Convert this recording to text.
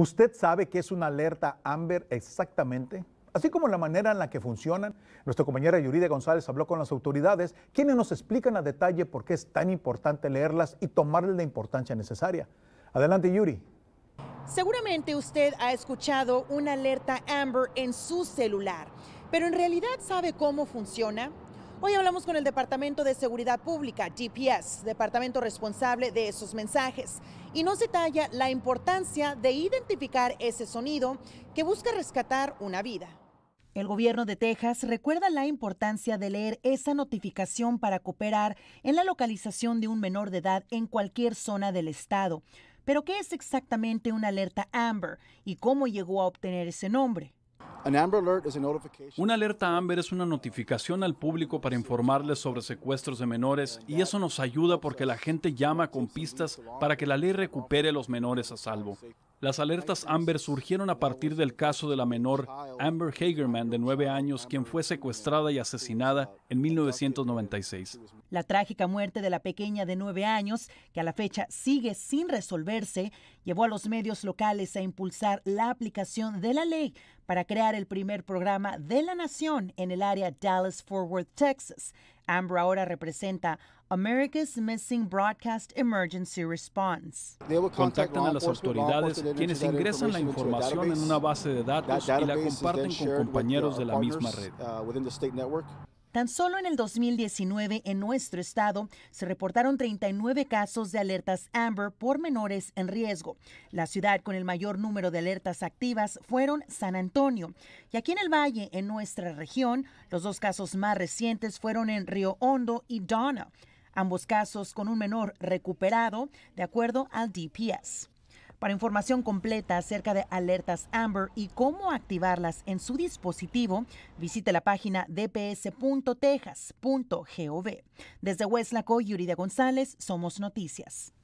¿Usted sabe qué es una alerta AMBER exactamente? Así como la manera en la que funcionan, nuestra compañera Yuride González habló con las autoridades, quienes nos explican a detalle por qué es tan importante leerlas y tomarle la importancia necesaria. Adelante, Yuri. Seguramente usted ha escuchado una alerta AMBER en su celular, pero en realidad sabe cómo funciona. Hoy hablamos con el Departamento de Seguridad Pública, GPS, departamento responsable de esos mensajes, y nos detalla la importancia de identificar ese sonido que busca rescatar una vida. El gobierno de Texas recuerda la importancia de leer esa notificación para cooperar en la localización de un menor de edad en cualquier zona del estado. Pero, ¿qué es exactamente una alerta Amber y cómo llegó a obtener ese nombre? Una alerta Amber es una notificación al público para informarles sobre secuestros de menores y eso nos ayuda porque la gente llama con pistas para que la ley recupere a los menores a salvo. Las alertas Amber surgieron a partir del caso de la menor Amber Hagerman de nueve años, quien fue secuestrada y asesinada en 1996. La trágica muerte de la pequeña de nueve años, que a la fecha sigue sin resolverse, llevó a los medios locales a impulsar la aplicación de la ley para crear el primer programa de la nación en el área Dallas-Fort Worth, Texas AMBRA ahora representa America's Missing Broadcast Emergency Response. Contactan a las autoridades, quienes ingresan la información en una base de datos y la comparten con compañeros uh, de la misma red. Uh, Tan solo en el 2019 en nuestro estado se reportaron 39 casos de alertas Amber por menores en riesgo. La ciudad con el mayor número de alertas activas fueron San Antonio. Y aquí en el valle, en nuestra región, los dos casos más recientes fueron en Río Hondo y Donna. Ambos casos con un menor recuperado, de acuerdo al DPS. Para información completa acerca de alertas Amber y cómo activarlas en su dispositivo, visite la página dps.texas.gov. Desde y Yurida González, Somos Noticias.